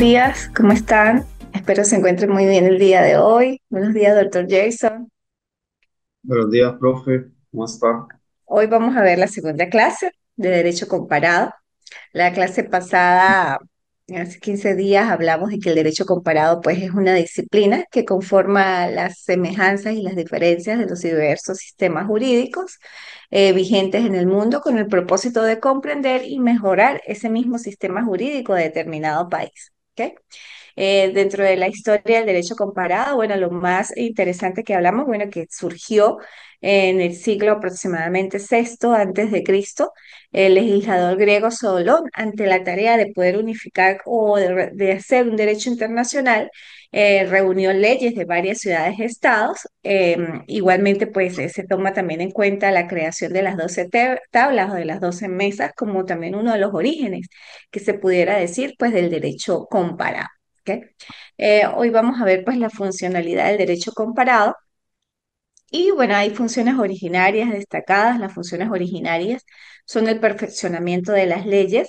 días, ¿cómo están? Espero se encuentren muy bien el día de hoy. Buenos días, doctor Jason. Buenos días, profe. ¿Cómo está? Hoy vamos a ver la segunda clase de Derecho Comparado. La clase pasada, hace 15 días, hablamos de que el derecho comparado pues, es una disciplina que conforma las semejanzas y las diferencias de los diversos sistemas jurídicos eh, vigentes en el mundo con el propósito de comprender y mejorar ese mismo sistema jurídico de determinado país. Eh, dentro de la historia del derecho comparado, bueno, lo más interesante que hablamos, bueno, que surgió en el siglo aproximadamente sexto antes de Cristo, el legislador griego Solón, ante la tarea de poder unificar o de hacer un derecho internacional, eh, reunió leyes de varias ciudades-estados. y eh, igualmente, pues eh, se toma también en cuenta la creación de las 12 tablas o de las 12 mesas como también uno de los orígenes que se pudiera decir, pues, del derecho comparado. hoy vamos a ver, pues, la funcionalidad del derecho comparado. Y bueno, hay funciones originarias destacadas. Las funciones originarias son el perfeccionamiento de las leyes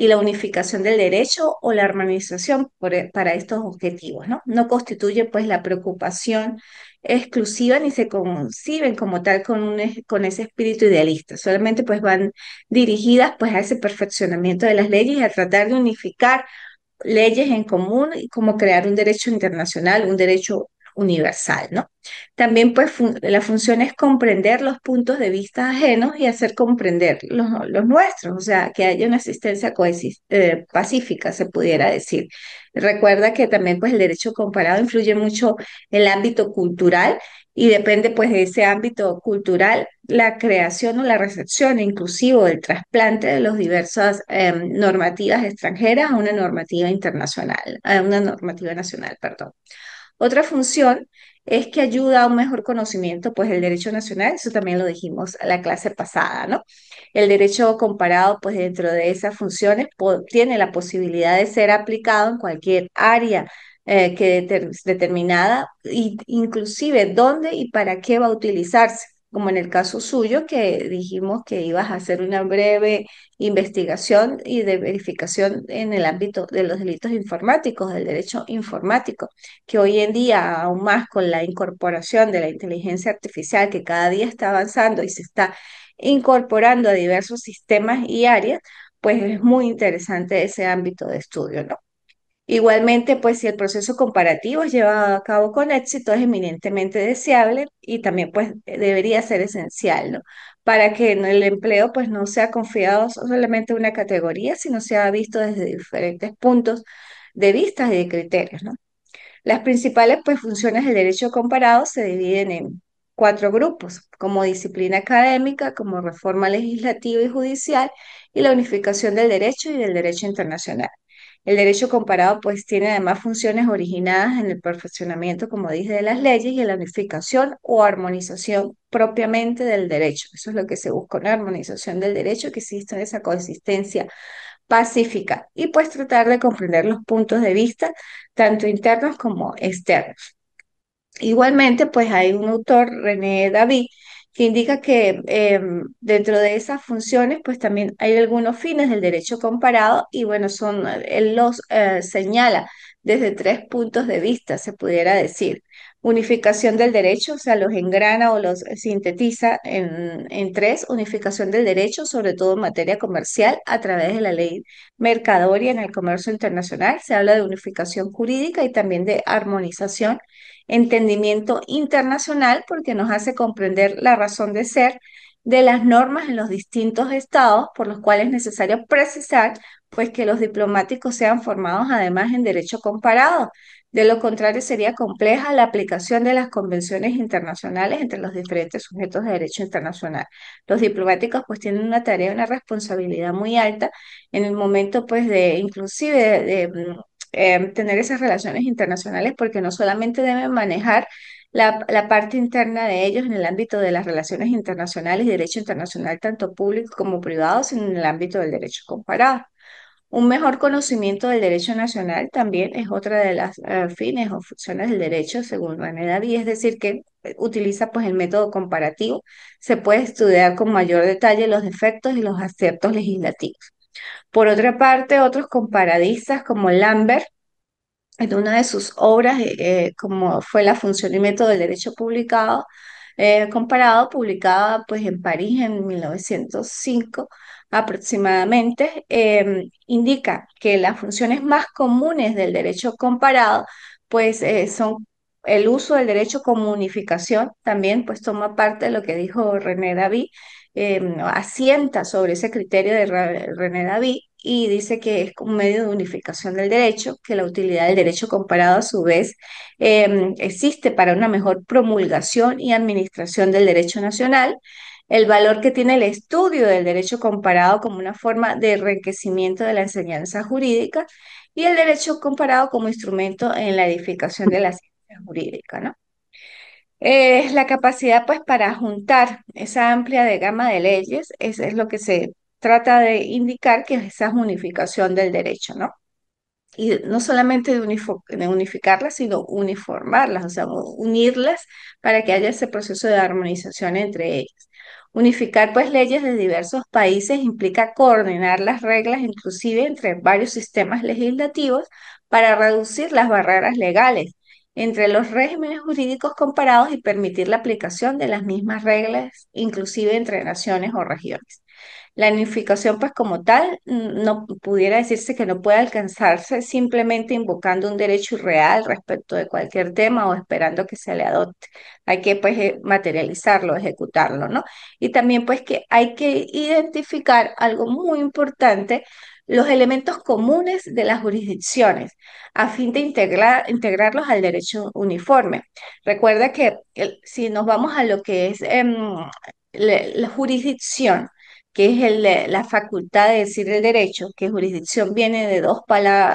y la unificación del derecho o la armonización e, para estos objetivos. ¿no? no constituye pues la preocupación exclusiva ni se conciben como tal con, con ese espíritu idealista, solamente pues van dirigidas pues a ese perfeccionamiento de las leyes y a tratar de unificar leyes en común y como crear un derecho internacional, un derecho universal, ¿no? También pues la función es comprender los puntos de vista ajenos y hacer comprender los, nuestros, o sea, que haya una existencia eh, pacífica, se pudiera decir. Recuerda que también pues el derecho comparado influye mucho en el ámbito cultural y depende pues de ese ámbito cultural la creación o la recepción inclusivo del trasplante de las diversas em, normativas extranjeras a una normativa internacional, a una normativa nacional, perdón. Otra función es que ayuda a un mejor conocimiento, pues el derecho nacional, eso también lo dijimos en la clase pasada, ¿no? El derecho comparado, pues dentro de esas funciones, tiene la posibilidad de ser aplicado en cualquier área eh, que determinada, inclusive dónde y para qué va a utilizarse como en el caso suyo, que dijimos que ibas a hacer una breve investigación y de verificación en el ámbito de los delitos informáticos, del derecho informático, que hoy en día, aún más con la incorporación de la inteligencia artificial que cada día está avanzando y se está incorporando a diversos sistemas y áreas, pues es muy interesante ese ámbito de estudio, ¿no? Igualmente, pues si el proceso comparativo es llevado a cabo con éxito, es eminentemente deseable y también pues debería ser esencial, ¿no? Para que el empleo pues no sea confiado solamente a una categoría, sino sea visto desde diferentes puntos de vista y de criterios, Las principales pues funciones del derecho comparado se dividen en cuatro grupos, como disciplina académica, como reforma legislativa y judicial y la unificación del derecho y del derecho internacional. El derecho comparado pues tiene además funciones originadas en el perfeccionamiento, como dije, de las leyes y en la unificación o armonización propiamente del derecho. Eso es lo que se busca, una armonización del derecho, que exista esa consistencia pacífica y pues tratar de comprender los puntos de vista, tanto internos como externos. Igualmente, pues hay un autor, René David, que indica que em, dentro de esas funciones, pues también hay algunos fines del derecho comparado y bueno, son, eh, él los eh, señala desde tres puntos de vista, se pudiera decir unificación del derecho, o sea, los engrana o los sintetiza en, tres, unificación del derecho, sobre todo en materia comercial, a través de la ley mercadoria en el comercio internacional, se habla de unificación jurídica y también de armonización, entendimiento internacional, porque nos hace comprender la razón de ser de las normas en los distintos estados, por los cuales es necesario precisar pues que los diplomáticos sean formados además en derecho comparado, de lo contrario, sería compleja la aplicación de las convenciones internacionales entre los diferentes sujetos de derecho internacional. Los diplomáticos pues tienen una tarea, una responsabilidad muy alta en el momento pues de inclusive de, mm, em, tener esas relaciones internacionales porque no solamente deben manejar la, la, parte interna de ellos en el ámbito de las relaciones internacionales y derecho internacional tanto público como privado, sino en el ámbito del derecho comparado. Un mejor conocimiento del derecho nacional también es otra de las eh, fines o funciones del derecho, según y es decir, que eh, utiliza pues el método comparativo. Se puede estudiar con mayor detalle los defectos y los aciertos legislativos. Por otra parte, otros comparadistas como Lambert, en una de sus obras, eh, como fue la función y método del derecho publicado, eh, comparado, publicada pues en París en 1905 aproximadamente, em, indica que las funciones más comunes del derecho comparado pues eh, son el uso del derecho como unificación, también pues toma parte de lo que dijo René David, em, asienta sobre ese criterio de René David, y dice que es un medio de unificación del derecho, que la utilidad del derecho comparado a su vez em, existe para una mejor promulgación y administración del derecho nacional, el valor que tiene el estudio del derecho comparado como una forma de enriquecimiento de la enseñanza jurídica y el derecho comparado como instrumento en la edificación de la ciencia jurídica, ¿no? Es la capacidad pues para juntar esa amplia gama de leyes, eso es lo que se trata de indicar que es esa unificación del derecho, ¿no? Y no solamente de, de unificarlas, sino uniformarlas, o sea, unirlas para que haya ese proceso de armonización entre ellas. Unificar pues leyes de diversos países implica coordinar las reglas inclusive entre varios sistemas legislativos para reducir las barreras legales entre los regímenes jurídicos comparados y permitir la aplicación de las mismas reglas inclusive entre naciones o regiones. La unificación, pues como tal, no pudiera decirse que no puede alcanzarse simplemente invocando un derecho real respecto de cualquier tema o esperando que se le adopte. Hay que pues eh, materializarlo, ejecutarlo, ¿no? Y también pues que hay que identificar algo muy importante, los elementos comunes de las jurisdicciones a fin de integrar, integrarlos al derecho uniforme. Recuerda que si nos vamos a lo que es em, la jurisdicción, que es la facultad de decir el derecho, que jurisdicción viene de dos,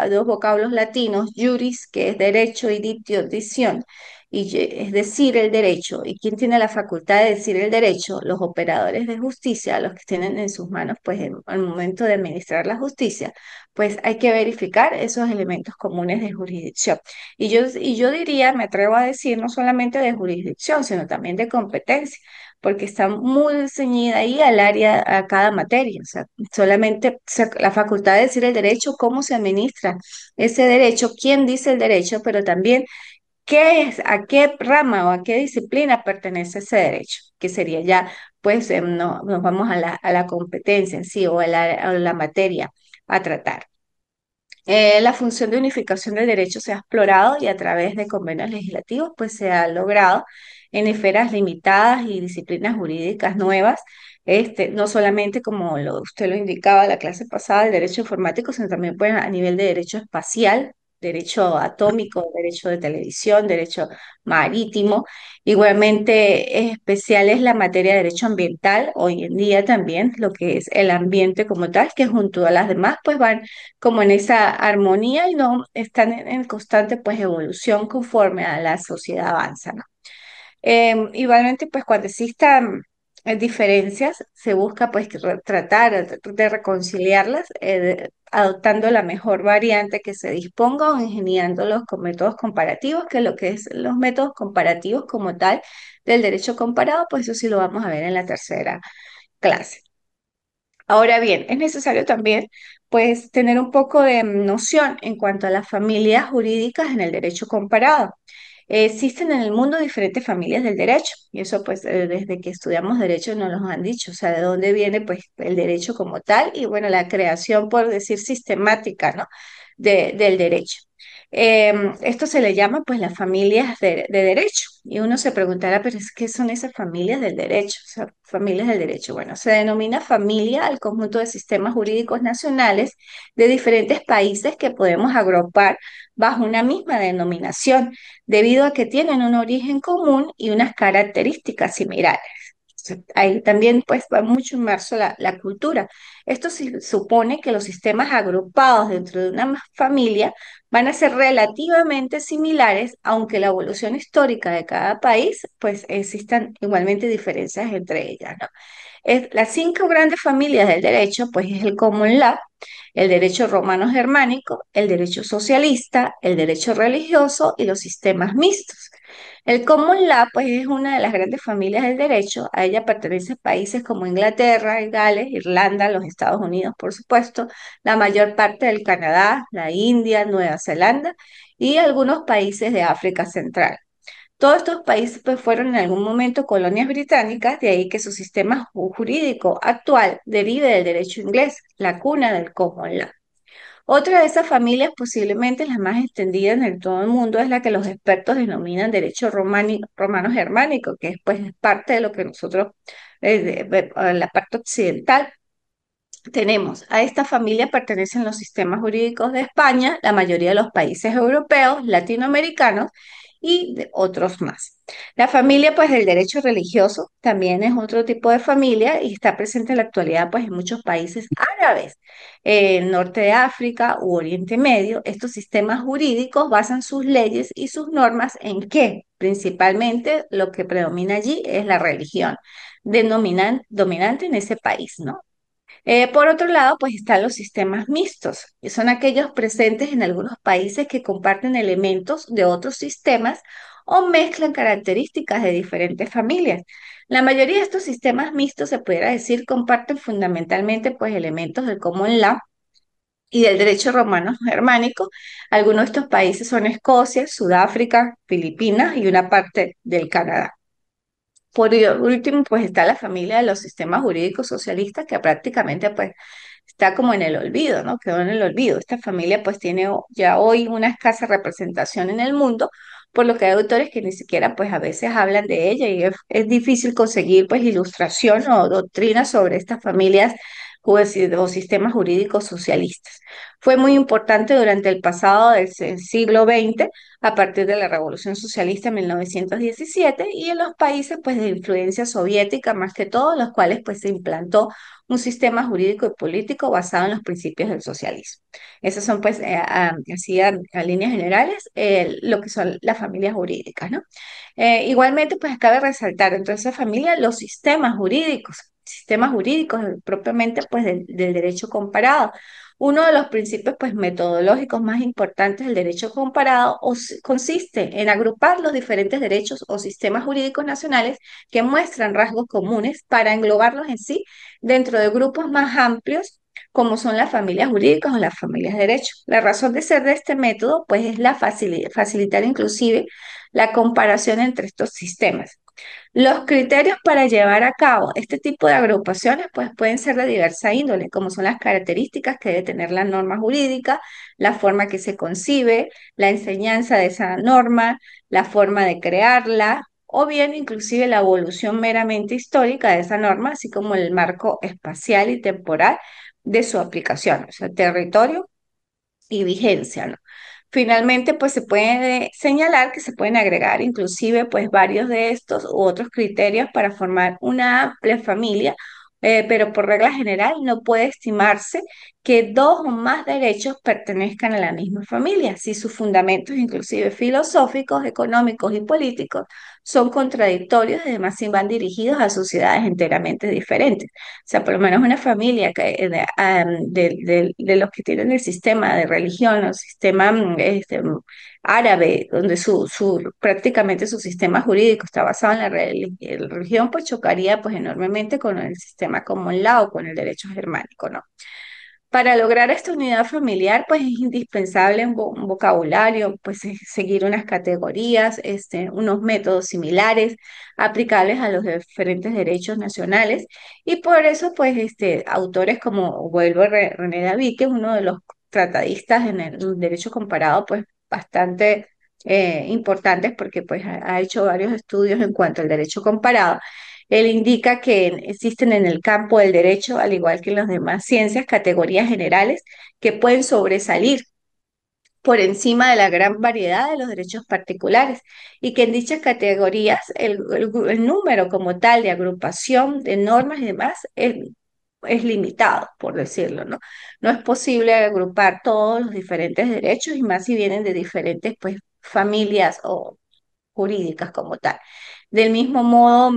dos vocablos latinos, juris, que es derecho, y dictio, dicción, y es decir el derecho. ¿Y quién tiene la facultad de decir el derecho? Los operadores de justicia, los que tienen en sus manos, pues al momento de administrar la justicia, pues hay que verificar esos elementos comunes de jurisdicción. Y yo, y yo diría, me atrevo a decir, no solamente de jurisdicción, sino también de competencia, porque está muy ceñida ahí al área, a cada materia. O sea, solamente la facultad de decir el derecho, cómo se administra ese derecho, quién dice el derecho, pero también qué es, a qué rama o a qué disciplina pertenece ese derecho, que sería ya, pues em, no, nos vamos a la, competencia en sí o a la, materia a tratar. Eh, la función de unificación del derecho se ha explorado y a través de convenios legislativos pues se ha logrado en esferas limitadas y disciplinas jurídicas nuevas, este, no solamente como lo, usted lo indicaba la clase pasada, el derecho informático, sino también a nivel de derecho espacial, derecho atómico, derecho de televisión, derecho marítimo. Igualmente especial es la materia de derecho ambiental, hoy en día también lo que es el ambiente como tal, que junto a las demás pues van como en esa armonía y no están en, constante pues evolución conforme a la sociedad avanza. ¿no? Em, igualmente, pues cuando existan eh, diferencias, se busca pues tratar de reconciliarlas, eh, adoptando la mejor variante que se disponga o ingeniándolos con métodos comparativos, que lo que es los métodos comparativos como tal del derecho comparado, pues eso sí lo vamos a ver en la tercera clase. Ahora bien, es necesario también pues tener un poco de noción en cuanto a las familias jurídicas en el derecho comparado existen en el mundo diferentes familias del derecho, y eso pues eh, desde que estudiamos derecho nos los han dicho, o sea, de dónde viene pues el derecho como tal y bueno, la creación por decir sistemática, ¿no? del derecho. Em, esto se le llama pues las familias de, derecho y uno se preguntará, pero qué son esas familias del derecho, o sea, familias del derecho. Bueno, se denomina familia al conjunto de sistemas jurídicos nacionales de diferentes países que podemos agrupar bajo una misma denominación, debido a que tienen un origen común y unas características similares ahí también pues va mucho inmerso la, cultura. Esto supone que los sistemas agrupados dentro de una familia van a ser relativamente similares, aunque la evolución histórica de cada país, pues existan igualmente diferencias entre ellas, Es, las cinco grandes familias del derecho, pues es el common law, el derecho romano germánico, el derecho socialista, el derecho religioso y los sistemas mixtos. El Common Law pues, es una de las grandes familias del derecho. A ella pertenecen países como Inglaterra, Gales, Irlanda, los Estados Unidos, por supuesto, la mayor parte del Canadá, la India, Nueva Zelanda y algunos países de África Central. Todos estos países pues, fueron en algún momento colonias británicas, de ahí que su sistema jurídico actual derive del derecho inglés, la cuna del common law. Otra de esas familias, posiblemente la más extendida en todo el mundo, es la que los expertos denominan derecho romano germánico, que pues, es parte de lo que nosotros, eh, la parte occidental, tenemos. A esta familia pertenecen los sistemas jurídicos de España, la mayoría de los países europeos, latinoamericanos y otros más. La familia, pues del derecho religioso, también es otro tipo de familia y está presente en la actualidad, pues en muchos países árabes, el eh, norte de África u Oriente Medio. Estos sistemas jurídicos basan sus leyes y sus normas en qué? Principalmente lo que predomina allí es la religión dominante en ese país, ¿no? Eh, por otro lado, pues están los sistemas mixtos, que son aquellos presentes en algunos países que comparten elementos de otros sistemas o mezclan características de diferentes familias. La mayoría de estos sistemas mixtos, se pudiera decir, comparten fundamentalmente pues elementos del common law y del derecho romano germánico. Algunos de estos países son Escocia, Sudáfrica, Filipinas y una parte del Canadá. Por último, pues está la familia de los sistemas jurídicos socialistas que prácticamente pues está como en el olvido, ¿no? Quedó en el olvido. Esta familia pues tiene ya hoy una escasa representación en el mundo, por lo que hay autores que ni siquiera pues a veces hablan de ella y es, es difícil conseguir pues ilustración o doctrina sobre estas familias o sistemas jurídicos socialistas. Fue muy importante durante el pasado del siglo XX, a partir de la Revolución Socialista en 1917, y en los países pues, de influencia soviética, más que todo, los cuales pues, se implantó un sistema jurídico y político basado en los principios del socialismo. Esas son, pues, eh, así a, líneas generales, lo que son las familias jurídicas, ¿no? Eh, igualmente, pues, cabe resaltar, entonces, familia, los sistemas jurídicos sistemas jurídicos, propiamente pues del, derecho comparado. Uno de los principios pues metodológicos más importantes del derecho comparado consiste en agrupar los diferentes derechos o sistemas jurídicos nacionales que muestran rasgos comunes para englobarlos en sí dentro de grupos más amplios como son las familias jurídicas o las familias de derecho. La razón de ser de este método pues es la facilitar inclusive la comparación entre estos sistemas. Los criterios para llevar a cabo este tipo de agrupaciones pues, pueden ser de diversa índole, como son las características que debe tener la norma jurídica, la forma que se concibe, la enseñanza de esa norma, la forma de crearla, o bien inclusive la evolución meramente histórica de esa norma, así como el marco espacial y temporal de su aplicación, o sea, territorio y vigencia, ¿no? Finalmente, pues se puede señalar que se pueden agregar inclusive pues varios de estos u otros criterios para formar una amplia familia eh, pero por regla general no puede estimarse que dos o más derechos pertenezcan a la misma familia, si sus fundamentos, inclusive filosóficos, económicos y políticos, son contradictorios, y además si van dirigidos a sociedades enteramente diferentes. O sea, por lo menos una familia eh, de, los que tienen el sistema de religión o sistema mm, este, árabe, donde su, su, prácticamente su sistema jurídico está basado en la religión, pues chocaría pues, enormemente con el sistema lao con el derecho germánico, ¿no? Para lograr esta unidad familiar, pues es indispensable un, vocabulario, pues seguir unas categorías, este, unos métodos similares aplicables a los diferentes derechos nacionales. Y por eso, pues, este, autores como, vuelvo, René David, que es uno de los tratadistas en el derecho comparado, pues bastante eh, importantes porque pues, ha hecho varios estudios en cuanto al derecho comparado. Él indica que existen en el campo del derecho, al igual que en las demás ciencias, categorías generales que pueden sobresalir por encima de la gran variedad de los derechos particulares y que en dichas categorías el, número como tal de agrupación de normas y demás eh, es limitado, por decirlo, ¿no? No es posible agrupar todos los diferentes derechos y más si vienen de diferentes pues, familias o jurídicas como tal. Del mismo modo,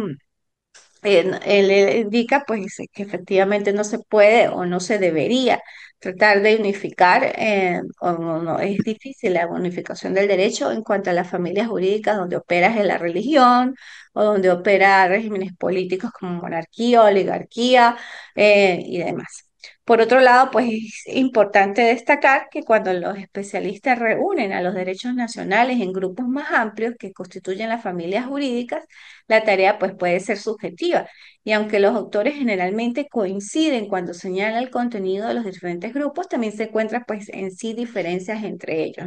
él, mm, indica pues que efectivamente no se puede o no se debería tratar de unificar, eh, no, es difícil la unificación del derecho en cuanto a las familias jurídicas donde operas en la religión o donde opera regímenes políticos como monarquía, oligarquía eh, y demás. Por otro lado, pues es importante destacar que cuando los especialistas reúnen a los derechos nacionales en grupos más amplios que constituyen las familias jurídicas, la tarea pues puede ser subjetiva y aunque los autores generalmente coinciden cuando señalan el contenido de los diferentes grupos, también se encuentran pues en sí diferencias entre ellos,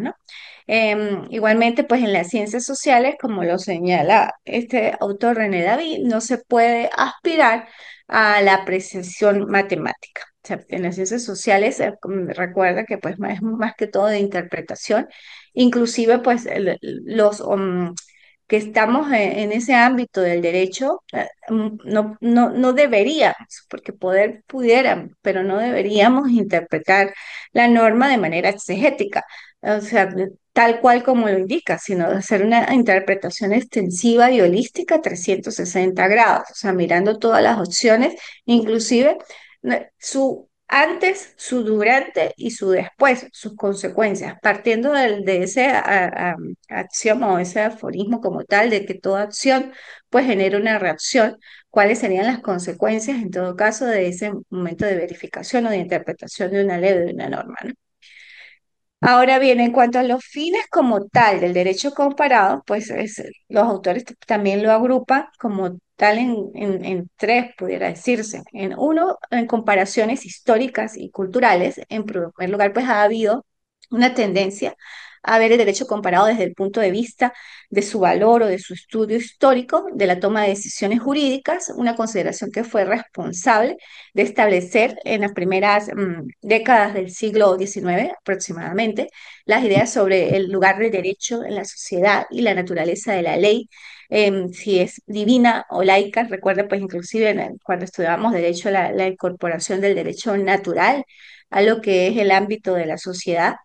em, igualmente pues en las ciencias sociales, como lo señala este autor René David, no se puede aspirar a la precisión matemática en las ciencias sociales, eh, recuerda que pues es más que todo de interpretación, inclusive pues los mm, que estamos e, en, ese ámbito del derecho, eh, mm, no, no, no deberíamos, porque poder pudieran, pero no deberíamos interpretar la norma de manera exegética, o sea, tal cual como lo indica, sino hacer una interpretación extensiva y holística 360 grados, o sea, mirando todas las opciones, inclusive su antes, su durante y su después, sus consecuencias, partiendo de, de ese axioma o ese aforismo como tal de que toda acción pues genera una reacción, cuáles serían las consecuencias en todo caso de ese momento de verificación o de interpretación de una ley o de una norma. Ahora bien, en cuanto a los fines como tal del derecho comparado, pues los autores también lo agrupan como tal en, en, tres, pudiera decirse. En uno, en comparaciones históricas y culturales, en primer lugar, pues ha habido una tendencia a ver el derecho comparado desde el punto de vista de su valor o de su estudio histórico de la toma de decisiones jurídicas, una consideración que fue responsable de establecer en las primeras mm, décadas del siglo XIX aproximadamente las ideas sobre el lugar del derecho en la sociedad y la naturaleza de la ley. Em, si es divina o laica, recuerda pues inclusive cuando estudiábamos derecho la incorporación del derecho natural a lo que es el ámbito de la sociedad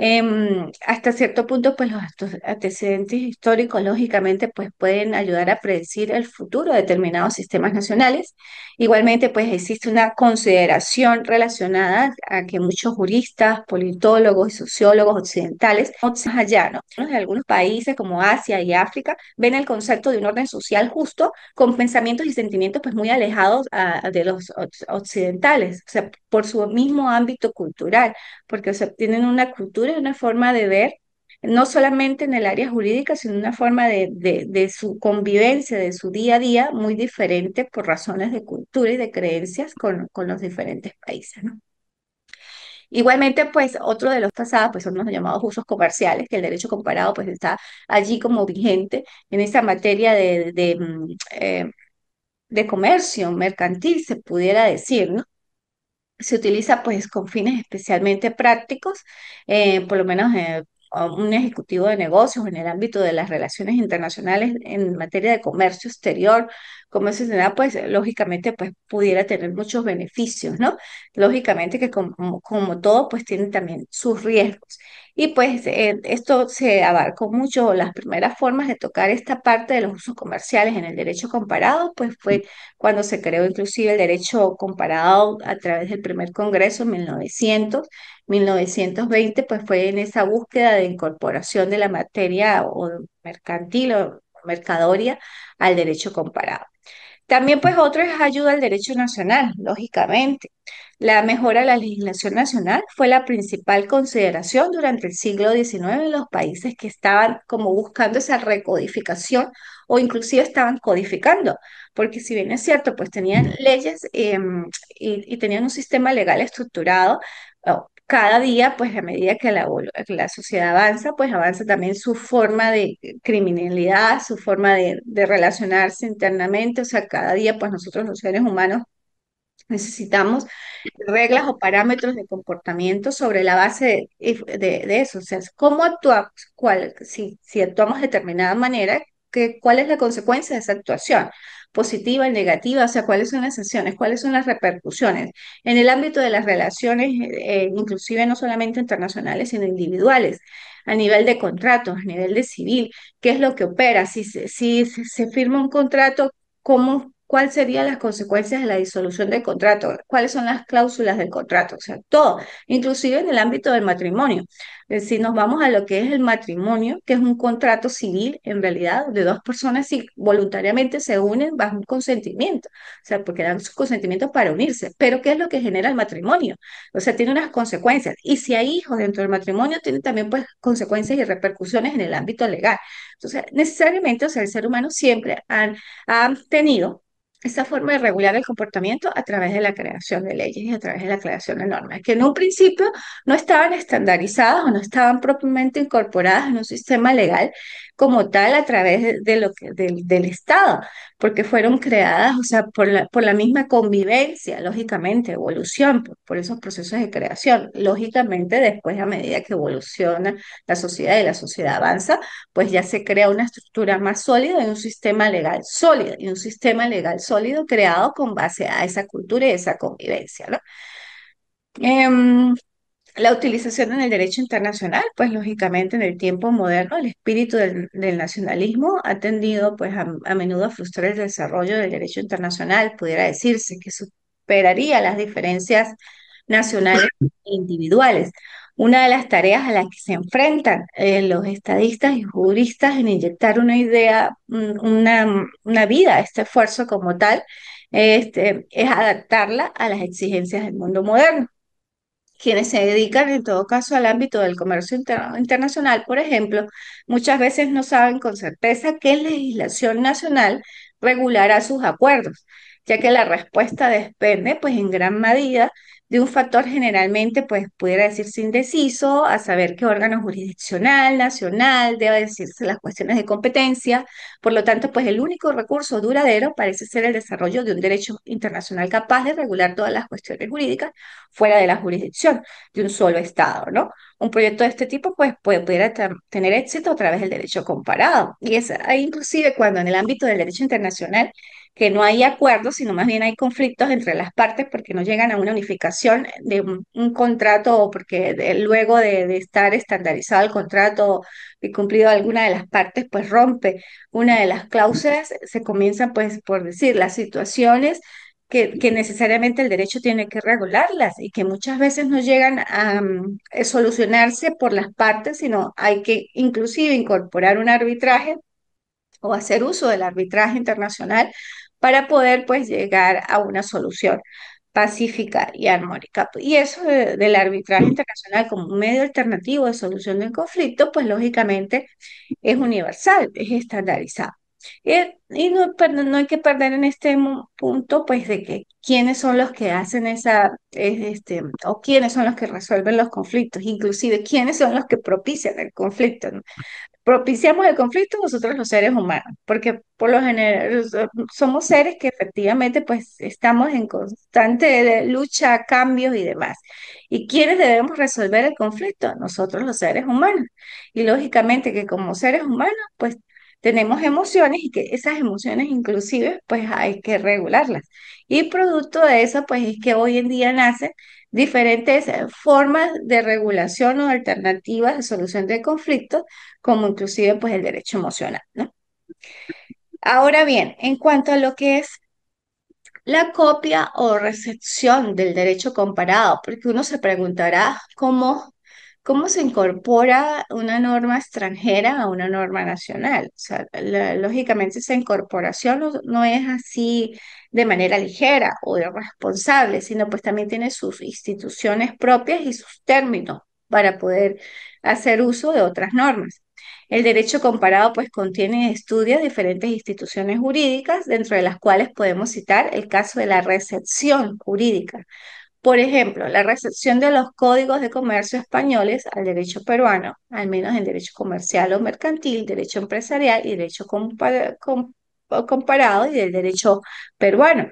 Em, hasta cierto punto, pues los antecedentes históricos, lógicamente, pues pueden ayudar a predecir el futuro de determinados sistemas nacionales. Igualmente, pues existe una consideración relacionada a que muchos juristas, politólogos y sociólogos occidentales, allá, ¿no? de algunos países como Asia y África, ven el concepto de un orden social justo con pensamientos y sentimientos pues muy alejados ah, de los occidentales, o sea, por su mismo ámbito cultural, porque tienen una cultura y una forma de ver, no solamente en el área jurídica, sino una forma de, de, su convivencia, de su día a día, muy diferente por razones de cultura y de creencias con, con los diferentes países. ¿no? Igualmente, pues otro de los pasados, pues son los llamados usos comerciales, que el derecho comparado pues está allí como vigente en esa materia mm, eh, de comercio mercantil, se pudiera decir, ¿no? se utiliza pues con fines especialmente prácticos, eh, por lo menos eh, un ejecutivo de negocios en el ámbito de las relaciones internacionales en materia de comercio exterior, se pues lógicamente pues pudiera tener muchos beneficios, ¿no? Lógicamente que como, todo, pues tiene también sus riesgos. Y pues eh, esto se abarcó mucho, las primeras formas de tocar esta parte de los usos comerciales en el derecho comparado, pues fue cuando se creó inclusive el derecho comparado a través del primer Congreso en 1900 1920, pues fue en esa búsqueda de incorporación de la materia o mercantil o mercadoria al derecho comparado. También pues otro es ayuda al derecho nacional, lógicamente. La mejora de la legislación nacional fue la principal consideración durante el siglo XIX en los países que estaban como buscando esa recodificación o inclusive estaban codificando, porque si bien es cierto, pues tenían leyes em, y, y, tenían un sistema legal estructurado, cada día, pues a medida que la, sociedad avanza, pues avanza también su forma de criminalidad, su forma de, relacionarse internamente, o sea, cada día, pues nosotros los seres humanos necesitamos reglas o parámetros de comportamiento sobre la base de, eso, o sea, cómo actuamos, cuál, si, si actuamos de determinada manera, que, cuál es la consecuencia de esa actuación positiva y negativa, o sea, cuáles son las sanciones, cuáles son las repercusiones en el ámbito de las relaciones, eh, inclusive no solamente internacionales, sino individuales, a nivel de contratos, a nivel de civil, qué es lo que opera, si, si, se firma un contrato, cómo cuáles serían las consecuencias de la disolución del contrato, cuáles son las cláusulas del contrato, o sea, todo, inclusive en el ámbito del matrimonio. Eh, si nos vamos a lo que es el matrimonio, que es un contrato civil en realidad, de dos personas si voluntariamente se unen bajo un consentimiento, o sea, porque dan sus consentimientos para unirse, pero ¿qué es lo que genera el matrimonio? O sea, tiene unas consecuencias, y si hay hijos dentro del matrimonio, tiene también pues consecuencias y repercusiones en el ámbito legal. Entonces, necesariamente, o sea, el ser humano siempre ha tenido esa forma de regular el comportamiento a través de la creación de leyes y a través de la creación de normas, que en un principio no estaban estandarizadas o no estaban propiamente incorporadas en un sistema legal como tal a través de lo que, del, Estado, porque fueron creadas, o sea, por la, por la misma convivencia, lógicamente, evolución, por, esos procesos de creación. Lógicamente, después, a medida que evoluciona la sociedad y la sociedad avanza, pues ya se crea una estructura más sólida y un sistema legal sólido, y un sistema legal sólido creado con base a esa cultura y esa convivencia, ¿no? Em, la utilización en el derecho internacional, pues lógicamente en el tiempo moderno el espíritu del, nacionalismo ha tendido pues a, menudo a frustrar el desarrollo del derecho internacional, pudiera decirse que superaría las diferencias nacionales e individuales. Una de las tareas a las que se enfrentan eh, los estadistas y juristas en inyectar una idea, una, una vida, este esfuerzo como tal, este, es adaptarla a las exigencias del mundo moderno quienes se dedican en todo caso al ámbito del comercio internacional, por ejemplo, muchas veces no saben con certeza qué legislación nacional regulará sus acuerdos, ya que la respuesta depende, pues en gran medida, de un factor generalmente, pues pudiera decirse indeciso, a saber qué órgano jurisdiccional, nacional, debe decirse las cuestiones de competencia. Por lo tanto, pues el único recurso duradero parece ser el desarrollo de un derecho internacional capaz de regular todas las cuestiones jurídicas fuera de la jurisdicción de un solo Estado, ¿no? Un proyecto de este tipo, pues, puede, pudiera tener éxito a través del derecho comparado. Y es ahí inclusive cuando en el ámbito del derecho internacional que no hay acuerdos, sino más bien hay conflictos entre las partes porque no llegan a una unificación de un, contrato o porque luego de, estar estandarizado el contrato y cumplido alguna de las partes, pues rompe una de las cláusulas, se comienzan pues por decir las situaciones que, que necesariamente el derecho tiene que regularlas y que muchas veces no llegan a mm, solucionarse por las partes, sino hay que inclusive incorporar un arbitraje o hacer uso del arbitraje internacional para poder pues llegar a una solución pacífica y armónica. Y eso del arbitraje internacional como medio alternativo de solución del conflicto, pues lógicamente es universal, es estandarizado. Eh, y, pues, no, hay que perder en este punto, pues, de que quiénes son los que hacen esa, este, o quiénes son los que resuelven los conflictos, inclusive quiénes son los que propician el conflicto propiciamos el conflicto nosotros los seres humanos, porque por lo general somos seres que efectivamente pues estamos en constante lucha, cambios y demás. ¿Y quienes debemos resolver el conflicto? Nosotros los seres humanos. Y lógicamente que como seres humanos pues tenemos emociones y que esas emociones inclusive pues hay que regularlas. Y producto de eso pues es que hoy en día nacen diferentes formas de regulación o alternativas de solución de conflictos como inclusive pues el derecho emocional, Ahora bien, en cuanto a lo que es la copia o recepción del derecho comparado, porque uno se preguntará cómo, cómo se incorpora una norma extranjera a una norma nacional. O sea, lógicamente esa incorporación no, no, es así de manera ligera o irresponsable, sino pues también tiene sus instituciones propias y sus términos para poder hacer uso de otras normas. El derecho comparado pues contiene estudios de diferentes instituciones jurídicas dentro de las cuales podemos citar el caso de la recepción jurídica. Por ejemplo, la recepción de los códigos de comercio españoles al derecho peruano, al menos en derecho comercial o mercantil, derecho empresarial y derecho comparado comparado y del derecho peruano.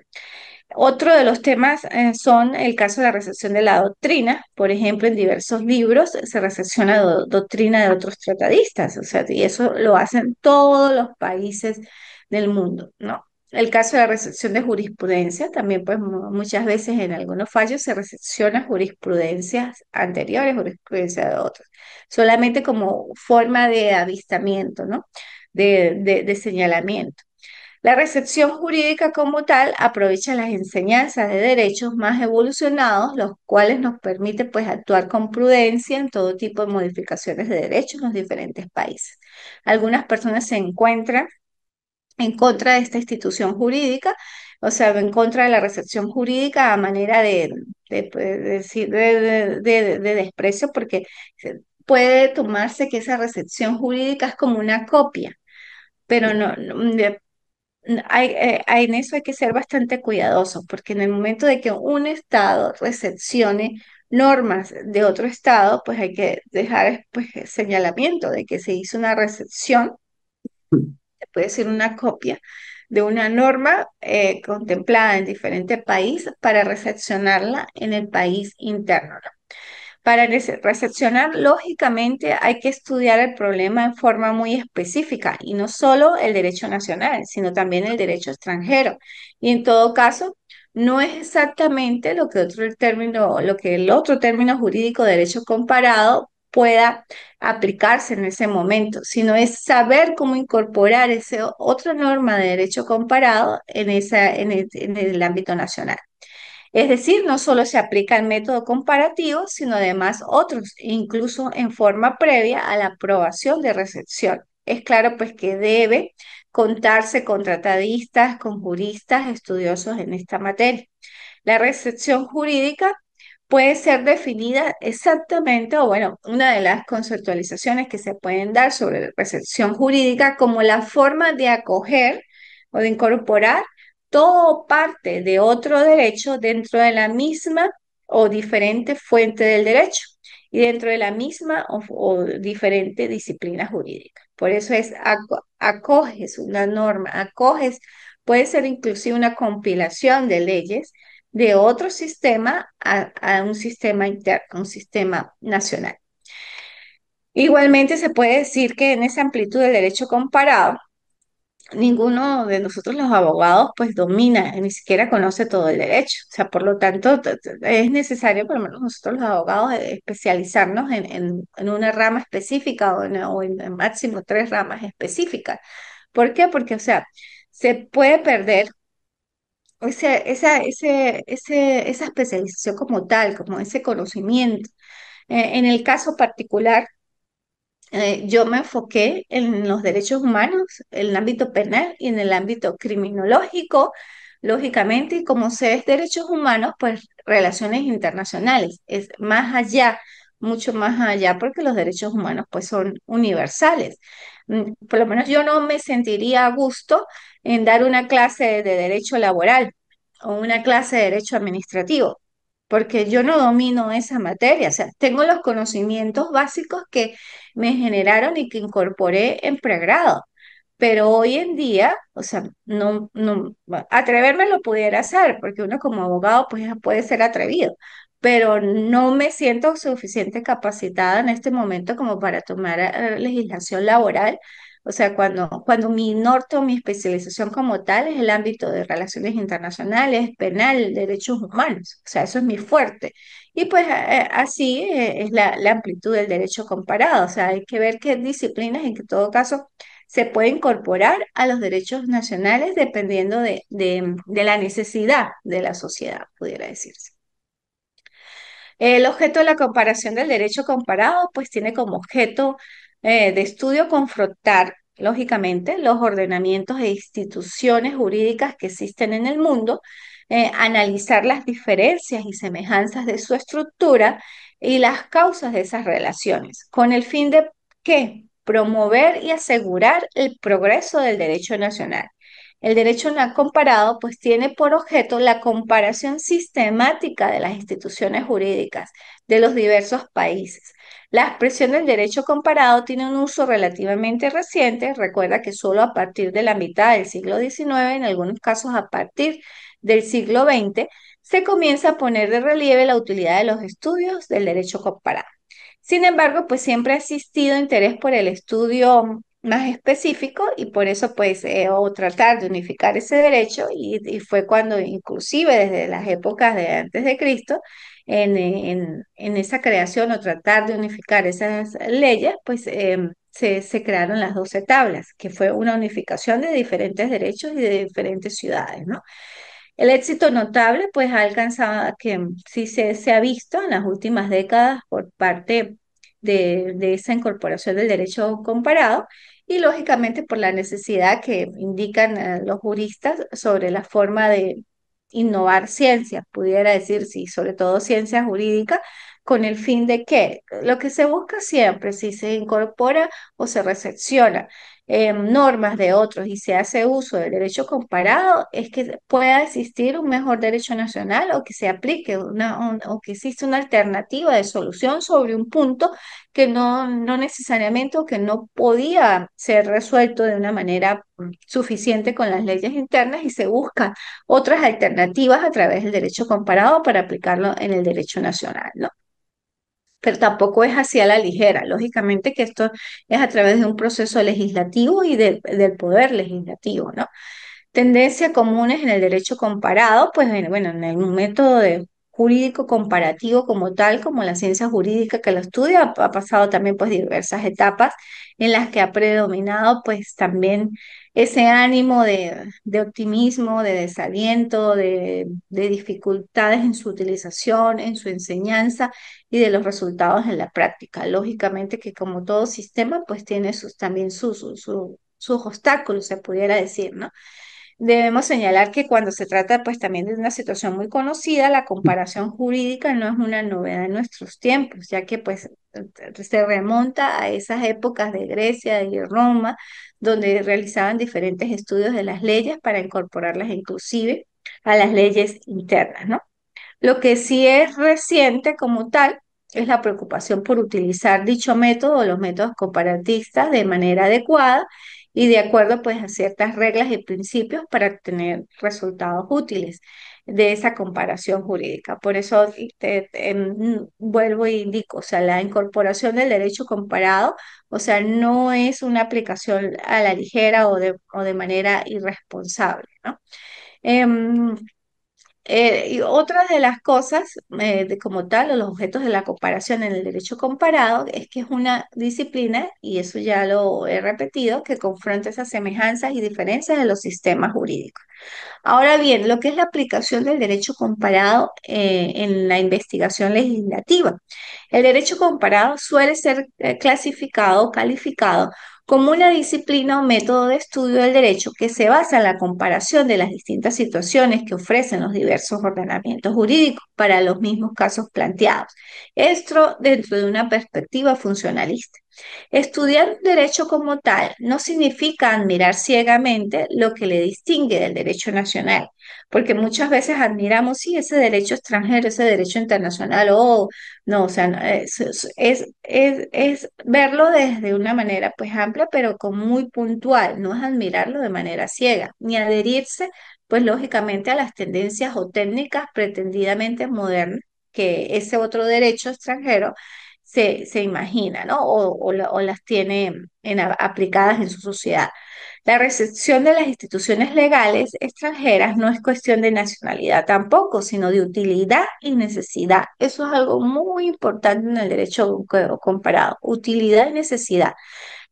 Otro de los temas eh, son el caso de la recepción de la doctrina. Por ejemplo, en diversos libros se recepciona doctrina de otros tratadistas, o sea, y eso lo hacen todos los países del mundo, ¿no? El caso de la recepción de jurisprudencia, también pues muchas veces en algunos fallos se recepciona jurisprudencias anteriores, jurisprudencia de otros, solamente como forma de avistamiento, ¿no? de señalamiento. La recepción jurídica como tal aprovecha las enseñanzas de derechos más evolucionados, los cuales nos permite pues actuar con prudencia en todo tipo de modificaciones de derechos en los diferentes países. Algunas personas se encuentran en contra de esta institución jurídica, o sea, en contra de la recepción jurídica a manera de, pues, decir, de, desprecio, porque puede tomarse que esa recepción jurídica es como una copia, pero no eh, en eso hay que ser bastante cuidadoso, porque en el momento de que un Estado recepcione normas de otro Estado, pues hay que dejar pues, eh, señalamiento de que se hizo una recepción, puede ser una copia de una norma eh, contemplada en diferente país para recepcionarla en el país interno. Para recepcionar, lógicamente, hay que estudiar el problema en forma muy específica y no solo el derecho nacional, sino también el derecho extranjero. Y en todo caso, no es exactamente lo que otro el término, lo que el otro término jurídico derecho comparado pueda aplicarse en ese momento, sino es saber cómo incorporar esa otra norma de derecho comparado en, esa, en el ámbito nacional. Es decir, no solo se aplica el método comparativo, sino además otros, incluso en forma previa a la aprobación de recepción. Es claro pues que debe contarse con tratadistas, con juristas estudiosos en esta materia. La recepción jurídica puede ser definida exactamente, o bueno, una de las conceptualizaciones que se pueden dar sobre la recepción jurídica como la forma de acoger o de incorporar todo parte de otro derecho dentro de la misma o diferente fuente del derecho y dentro de la misma o, diferente disciplina jurídica. Por eso es acoges una norma, acoges, puede ser inclusive una compilación de leyes de otro sistema a, un sistema interno, un sistema nacional. Igualmente se puede decir que en esa amplitud del derecho comparado ninguno de nosotros los abogados pues domina, ni siquiera conoce todo el derecho. O sea, por lo tanto, es necesario, por lo menos nosotros los abogados, eh, especializarnos en, en, una rama específica o en, máximo tres ramas específicas. ¿Por qué? Porque, o sea, se puede perder esa, ese, ese, esa especialización como tal, como ese conocimiento. Eh, en el caso particular eh, yo me enfoqué en los derechos humanos, en el ámbito penal y en el ámbito criminológico, lógicamente, y como es derechos humanos, pues relaciones internacionales, es más allá, mucho más allá, porque los derechos humanos pues son universales. Mm, por lo menos yo no me sentiría a gusto en dar una clase de derecho laboral o una clase de derecho administrativo, porque yo no domino esa materia, o sea, tengo los conocimientos básicos que me generaron y que incorporé en pregrado. Pero hoy en día, o sea, no, no, atreverme lo pudiera hacer, porque uno como abogado pues puede ser atrevido, pero no me siento suficiente capacitada en este momento como para tomar eh, legislación laboral. O sea, cuando, cuando mi norte o mi especialización como tal es el ámbito de relaciones internacionales, penal, derechos humanos. O sea, eso es mi fuerte. Y pues así eh, es la, amplitud del derecho comparado, o sea, hay que ver qué disciplinas en que todo caso se puede incorporar a los derechos nacionales dependiendo de, la necesidad de la sociedad, pudiera decirse. El objeto de la comparación del derecho comparado, pues tiene como objeto eh, de estudio confrontar, lógicamente, los ordenamientos e instituciones jurídicas que existen en el mundo eh, analizar las diferencias y semejanzas de su estructura y las causas de esas relaciones, con el fin de que Promover y asegurar el progreso del derecho nacional. El derecho no comparado pues tiene por objeto la comparación sistemática de las instituciones jurídicas de los diversos países. La expresión del derecho comparado tiene un uso relativamente reciente, recuerda que solo a partir de la mitad del siglo XIX, en algunos casos a partir del siglo XX, se comienza a poner de relieve la utilidad de los estudios del derecho comparado. Sin embargo, pues siempre ha existido interés por el estudio más específico y por eso pues o tratar de unificar ese derecho y, fue cuando inclusive desde las épocas de antes de Cristo en, en, esa creación o tratar de unificar esas leyes pues em, se, se, crearon las 12 tablas que fue una unificación de diferentes derechos y de diferentes ciudades ¿no? El éxito notable pues ha alcanzado, que mm, sí se, ha visto en las últimas décadas por parte de, esa incorporación del derecho comparado y lógicamente por la necesidad que indican eh, los juristas sobre la forma de innovar ciencias, pudiera decir, sí, sobre todo ciencia jurídica, con el fin de que lo que se busca siempre, si se incorpora o se recepciona Em, normas de otros y se hace uso del derecho comparado, es que pueda existir un mejor derecho nacional o que se aplique una, o que exista una alternativa de solución sobre un punto que no, no necesariamente o que no podía ser resuelto de una manera mm, suficiente con las leyes internas y se busca otras alternativas a través del derecho comparado para aplicarlo en el derecho nacional, ¿no? pero tampoco es hacia la ligera. Lógicamente que esto es a través de un proceso legislativo y del poder legislativo, ¿no? Tendencias comunes en el derecho comparado, pues bueno, en el método jurídico comparativo como tal, como la ciencia jurídica que lo estudia, ha pasado también pues diversas etapas en las que ha predominado pues también ese ánimo de, optimismo, de desaliento, de, dificultades en su utilización, en su enseñanza y de los resultados en la práctica. Lógicamente que como todo sistema, pues tiene sus, también sus, sus, sus obstáculos, se pudiera decir, ¿no? Debemos señalar que cuando se trata pues también de una situación muy conocida, la comparación jurídica no es una novedad en nuestros tiempos, ya que pues se remonta a esas épocas de Grecia y Roma, donde realizaban diferentes estudios de las leyes para incorporarlas inclusive a las leyes internas, Lo que sí es reciente como tal es la preocupación por utilizar dicho método o los métodos comparatistas de manera adecuada y de acuerdo pues a ciertas reglas y principios para obtener resultados útiles de esa comparación jurídica. Por eso te, em, vuelvo y indico, o sea, la incorporación del derecho comparado, o sea, no es una aplicación a la ligera o de, o de manera irresponsable, ¿no? Em, eh, y otra de las cosas, eh, de como tal, o los objetos de la comparación en el derecho comparado, es que es una disciplina, y eso ya lo he repetido, que confronta esas semejanzas y diferencias de los sistemas jurídicos. Ahora bien, lo que es la aplicación del derecho comparado eh, en la investigación legislativa. El derecho comparado suele ser clasificado, calificado como una disciplina o método de estudio del derecho que se basa en la comparación de las distintas situaciones que ofrecen los diversos ordenamientos jurídicos para los mismos casos planteados, esto dentro de una perspectiva funcionalista. Estudiar un derecho como tal no significa admirar ciegamente lo que le distingue del derecho nacional, porque muchas veces admiramos, sí, ese derecho extranjero, ese derecho internacional, o no, o sea, es, eh, es, es, es, verlo desde una manera pues amplia, pero con muy puntual, no es admirarlo de manera ciega, ni adherirse pues lógicamente a las tendencias o técnicas pretendidamente modernas que ese otro derecho extranjero se, se imagina, ¿no? O, las tiene en, aplicadas en su sociedad. La recepción de las instituciones legales extranjeras no es cuestión de nacionalidad tampoco, sino de utilidad y necesidad. Eso es algo muy importante en el derecho comparado, utilidad y necesidad.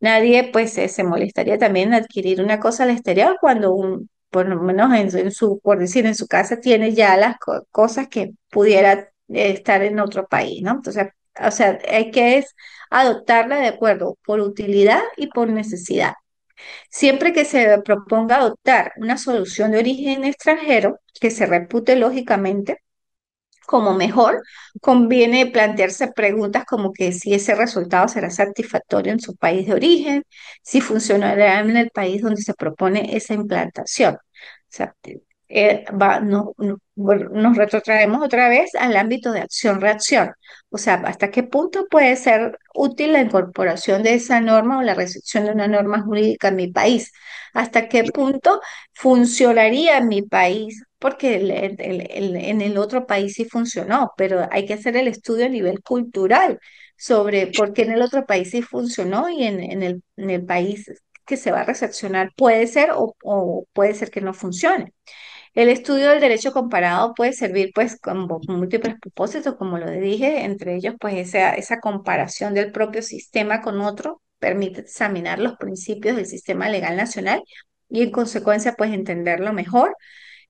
Nadie pues se, molestaría también en adquirir una cosa al exterior cuando un, por lo menos en, su, por decir, en su casa tiene ya las cosas que pudiera eh, estar en otro país, ¿no? Entonces, o sea, hay que es adoptarla de acuerdo por utilidad y por necesidad. Siempre que se proponga adoptar una solución de origen extranjero que se repute lógicamente como mejor, conviene plantearse preguntas como que si ese resultado será satisfactorio en su país de origen, si funcionará en el país donde se propone esa implantación. Eh, va, no, nos retrotraemos otra vez al ámbito de acción-reacción. O sea, ¿hasta qué punto puede ser útil la incorporación de esa norma o la recepción de una norma jurídica en mi país? ¿Hasta qué punto funcionaría en mi país? Porque en el otro país sí funcionó, pero hay que hacer el estudio a nivel cultural sobre por qué en el otro país sí funcionó y en, en el, en el país que se va a recepcionar puede ser o puede ser que no funcione. El estudio del derecho comparado puede servir pues con múltiples propósitos, como lo dije, entre ellos pues esa, esa comparación del propio sistema con otro permite examinar los principios del sistema legal nacional y en consecuencia pues entenderlo mejor.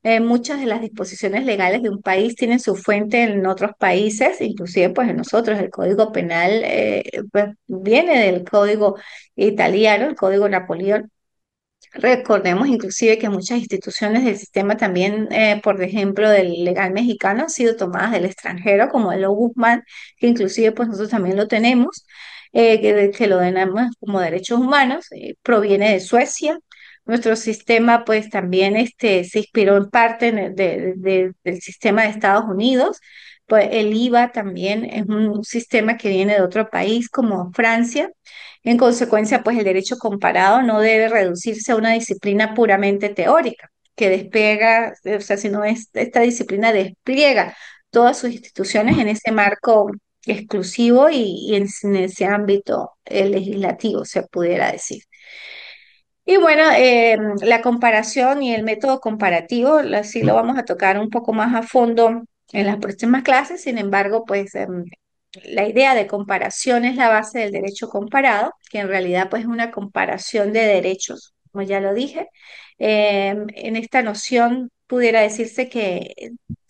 Eh, muchas de las disposiciones legales de un país tienen su fuente en otros países, inclusive pues en nosotros. El Código Penal eh, pues, viene del Código italiano, el Código Napoleón, Recordemos inclusive que muchas instituciones del sistema también, eh, por ejemplo, del legal mexicano, han sido tomadas del extranjero, como el O. que inclusive pues nosotros también lo tenemos, eh, que, lo denamos como derechos humanos, eh, proviene de Suecia. Nuestro sistema pues también este, se inspiró en parte del sistema de Estados Unidos, pues el IVA también es un sistema que viene de otro país como Francia. En consecuencia, pues el derecho comparado no debe reducirse a una disciplina puramente teórica, que despega, o sea, sino es, esta disciplina despliega todas sus instituciones en ese marco exclusivo y, en, ese ámbito eh, legislativo, se pudiera decir. Y bueno, eh, la comparación y el método comparativo, así lo mm. vamos a tocar un poco más a fondo en las próximas clases. Sin embargo, pues em, la idea de comparación es la base del derecho comparado, que en realidad pues es una comparación de derechos, como ya lo dije. Em, en esta noción pudiera decirse que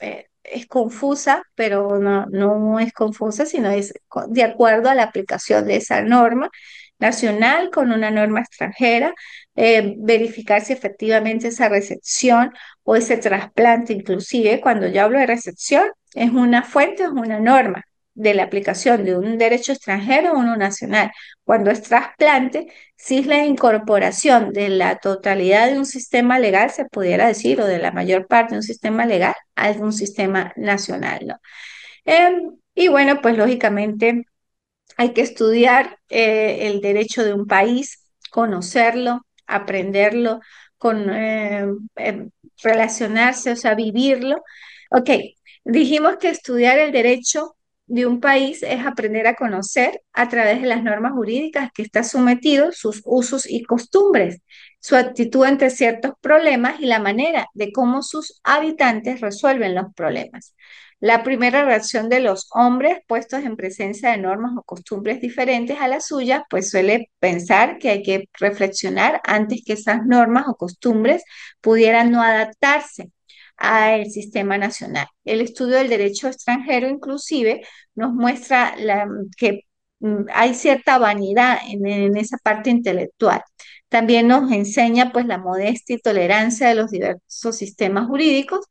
eh, es confusa, pero no, no es confusa, sino es de acuerdo a la aplicación de esa norma nacional con una norma extranjera eh, verificar si efectivamente esa recepción o ese trasplante, inclusive cuando yo hablo de recepción, es una fuente, es una norma de la aplicación de un derecho extranjero o uno nacional. Cuando es trasplante, si es la incorporación de la totalidad de un sistema legal, se pudiera decir, o de la mayor parte de un sistema legal a algún sistema nacional. ¿no? Em, y bueno, pues lógicamente hay que estudiar eh, el derecho de un país, conocerlo, aprenderlo, con eh, em, relacionarse, o sea, vivirlo. Ok, dijimos que estudiar el derecho de un país es aprender a conocer a través de las normas jurídicas que está sometido, sus usos y costumbres, su actitud ante ciertos problemas y la manera de cómo sus habitantes resuelven los problemas. La primera reacción de los hombres puestos en presencia de normas o costumbres diferentes a las suyas, pues suele pensar que hay que reflexionar antes que esas normas o costumbres pudieran no adaptarse al sistema nacional. El estudio del derecho extranjero inclusive nos muestra que mm, hay cierta vanidad en, en, esa parte intelectual. También nos enseña pues la modestia y tolerancia de los diversos sistemas jurídicos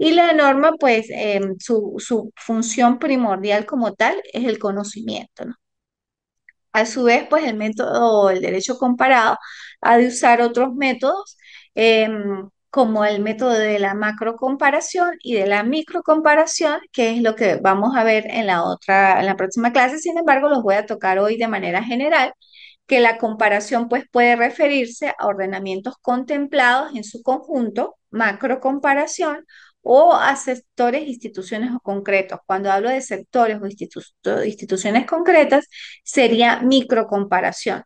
y la norma, pues, em, su, función primordial como tal es el conocimiento, ¿no? A su vez, pues, el método o el derecho comparado ha de usar otros métodos, em, como el método de la macrocomparación y de la microcomparación, que es lo que vamos a ver en la otra, en la próxima clase. Sin embargo, los voy a tocar hoy de manera general que la comparación pues, puede referirse a ordenamientos contemplados en su conjunto, macrocomparación, o a sectores, instituciones o concretos. Cuando hablo de sectores o instituciones concretas, sería microcomparación.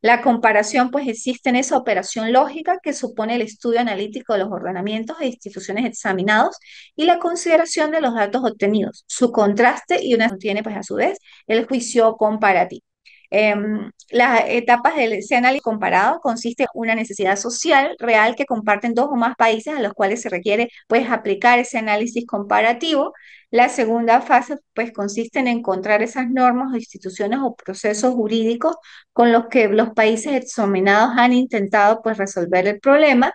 La comparación, pues existe en esa operación lógica que supone el estudio analítico de los ordenamientos e instituciones examinados y la consideración de los datos obtenidos, su contraste y una tiene, pues a su vez, el juicio comparativo. Em, las etapas del ese análisis comparado consiste en una necesidad social real que comparten dos o más países a los cuales se requiere pues aplicar ese análisis comparativo. La segunda fase pues consiste en encontrar esas normas, instituciones o procesos jurídicos con los que los países examinados han intentado pues resolver el problema.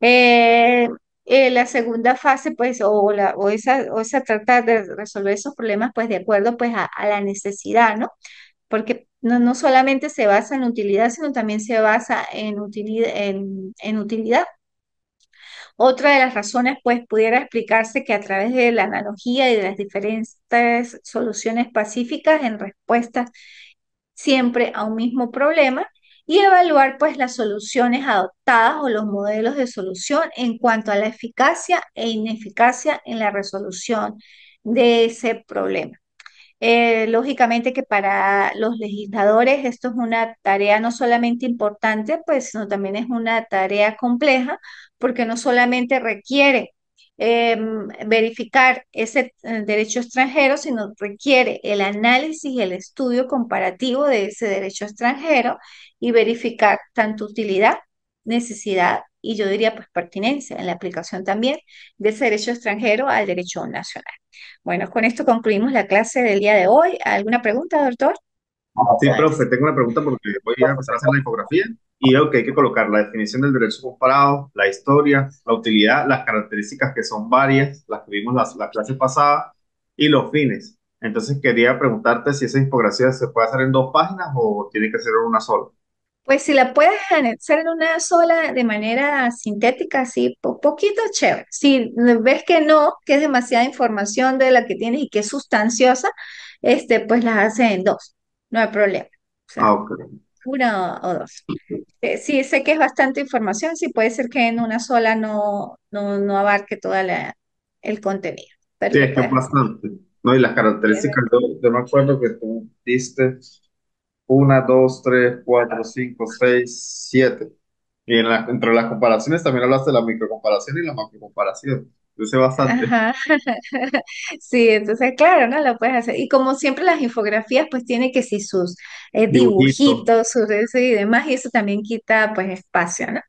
Eh, eh, la segunda fase, pues, o, la, o, esa, o esa trata de resolver esos problemas, pues, de acuerdo, pues, a, a la necesidad, ¿no? Porque no, solamente se basa en utilidad, sino también se basa en en, en utilidad. Otra de las razones, pues, pudiera explicarse que a través de la analogía y de las diferentes soluciones pacíficas en respuesta siempre a un mismo problema y evaluar, pues, las soluciones adoptadas o los modelos de solución en cuanto a la eficacia e ineficacia en la resolución de ese problema. Eh, lógicamente que para los legisladores esto es una tarea no solamente importante, pues, sino también es una tarea compleja, porque no solamente requiere em, verificar ese eh, derecho extranjero, sino requiere el análisis y el estudio comparativo de ese derecho extranjero y verificar tanto utilidad, necesidad y yo diría pues pertinencia en la aplicación también de ese derecho extranjero al derecho nacional. Bueno, con esto concluimos la clase del día de hoy. ¿Alguna pregunta, doctor? Sí, profe, tengo una pregunta porque voy a empezar a hacer la infografía y veo que hay que colocar la definición del derecho comparado, la historia, la utilidad, las características que son varias, las que vimos la, la clase pasada, y los fines. Entonces quería preguntarte si esa infografía se puede hacer en dos páginas o tiene que ser en una sola. Pues si la puedes hacer en una sola de manera sintética, así po poquito chévere. Si ves que no, que es demasiada información de la que tienes y que es sustanciosa, este, pues las haces en dos, no hay problema. Ah, una o, dos. Eh, sí, sé que es bastante información, sí puede ser que en una sola no, no, abarque todo el contenido. sí, es que bastante. No, y las características, yo me acuerdo que tú diste una dos tres cuatro cinco seis siete Y en entre las comparaciones también hablaste de la microcomparación y la macrocomparación. Yo bastante. Sí, entonces, claro, ¿no? Lo puedes hacer. Y como siempre, las infografías, pues tiene que ser sus eh, dibujitos, sus y demás, y eso también quita, pues, espacio, ¿no?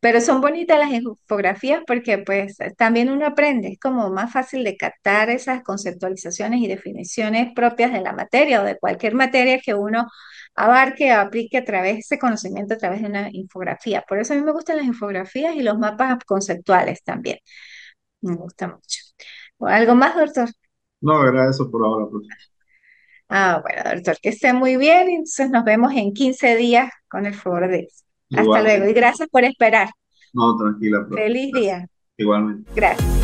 Pero son bonitas las infografías porque pues también uno aprende, es como más fácil de captar esas conceptualizaciones y definiciones propias de la materia o de cualquier materia que uno abarque o aplique a través de ese conocimiento, a través de una infografía. Por eso a mí me gustan las infografías y los mapas conceptuales también. Me gusta mucho. ¿Algo más, doctor? No, era por ahora, profesor. Ah, bueno, doctor, que esté muy bien. Entonces nos vemos en 15 días con el favor de hasta luego y gracias por esperar. No, tranquila. Feliz día. Igualmente. Gracias.